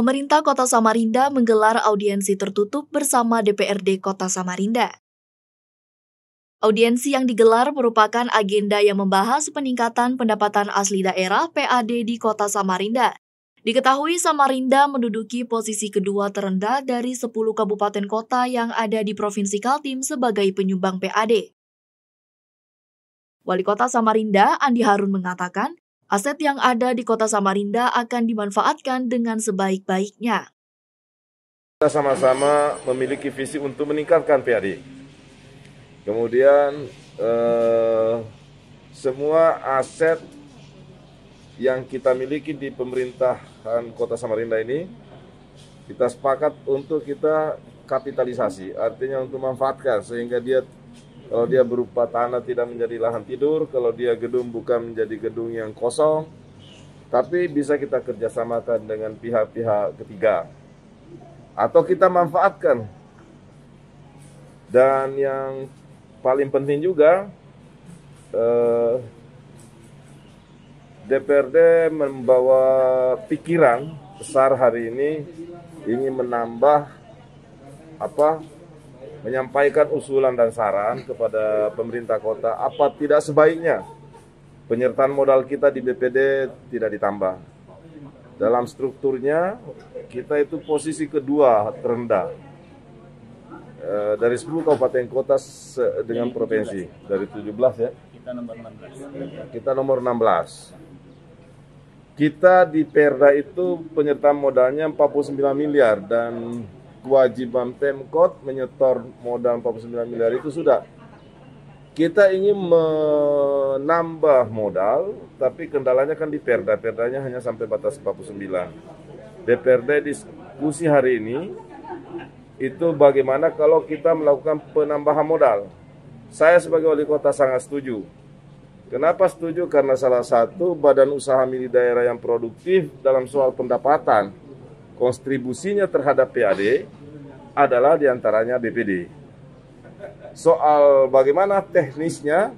Pemerintah Kota Samarinda menggelar audiensi tertutup bersama DPRD Kota Samarinda. Audiensi yang digelar merupakan agenda yang membahas peningkatan pendapatan asli daerah PAD di Kota Samarinda. Diketahui Samarinda menduduki posisi kedua terendah dari 10 kabupaten kota yang ada di Provinsi Kaltim sebagai penyumbang PAD. Wali Kota Samarinda, Andi Harun, mengatakan Aset yang ada di kota Samarinda akan dimanfaatkan dengan sebaik-baiknya. Kita sama-sama memiliki visi untuk meningkatkan PAD. Kemudian eh, semua aset yang kita miliki di pemerintahan Kota Samarinda ini kita sepakat untuk kita kapitalisasi, artinya untuk memanfaatkan sehingga dia kalau dia berupa tanah tidak menjadi lahan tidur, kalau dia gedung bukan menjadi gedung yang kosong, tapi bisa kita kerjasamakan dengan pihak-pihak ketiga. Atau kita manfaatkan. Dan yang paling penting juga, eh, DPRD membawa pikiran besar hari ini ingin menambah apa menyampaikan usulan dan saran kepada pemerintah kota apa tidak sebaiknya penyertaan modal kita di BPD tidak ditambah. Dalam strukturnya kita itu posisi kedua terendah e, dari 10 kabupaten kota dengan provinsi dari 17 ya. Kita nomor 16. Kita nomor 16. Kita di Perda itu penyertaan modalnya 49 miliar dan kewajiban Pemkot menyetor modal 49 miliar itu sudah. Kita ingin menambah modal, tapi kendalanya kan di Perda. Perdanya hanya sampai batas 49. DPRD diskusi hari ini itu bagaimana kalau kita melakukan penambahan modal. Saya sebagai wali kota sangat setuju. Kenapa setuju? Karena salah satu badan usaha milik daerah yang produktif dalam soal pendapatan kontribusinya terhadap PAD adalah diantaranya BPD. Soal bagaimana teknisnya,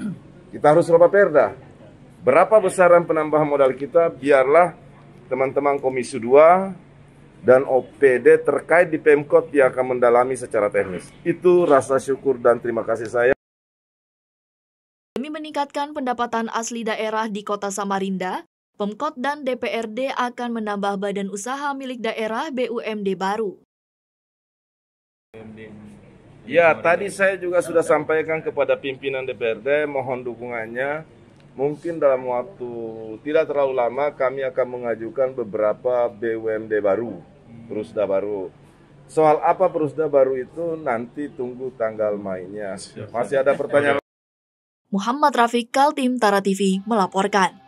kita harus lupa perda. Berapa besaran penambahan modal kita, biarlah teman-teman Komisi 2 dan OPD terkait di Pemkot yang akan mendalami secara teknis. Itu rasa syukur dan terima kasih saya. Demi meningkatkan pendapatan asli daerah di kota Samarinda, Pemkot dan DPRD akan menambah badan usaha milik daerah BUMD baru. Ya, tadi saya juga sudah sampaikan kepada pimpinan DPRD, mohon dukungannya. Mungkin dalam waktu tidak terlalu lama kami akan mengajukan beberapa BUMD baru, perusda baru. Soal apa perusda baru itu nanti tunggu tanggal mainnya. Masih ada pertanyaan? Muhammad Rafiq Kaltim Tara TV melaporkan.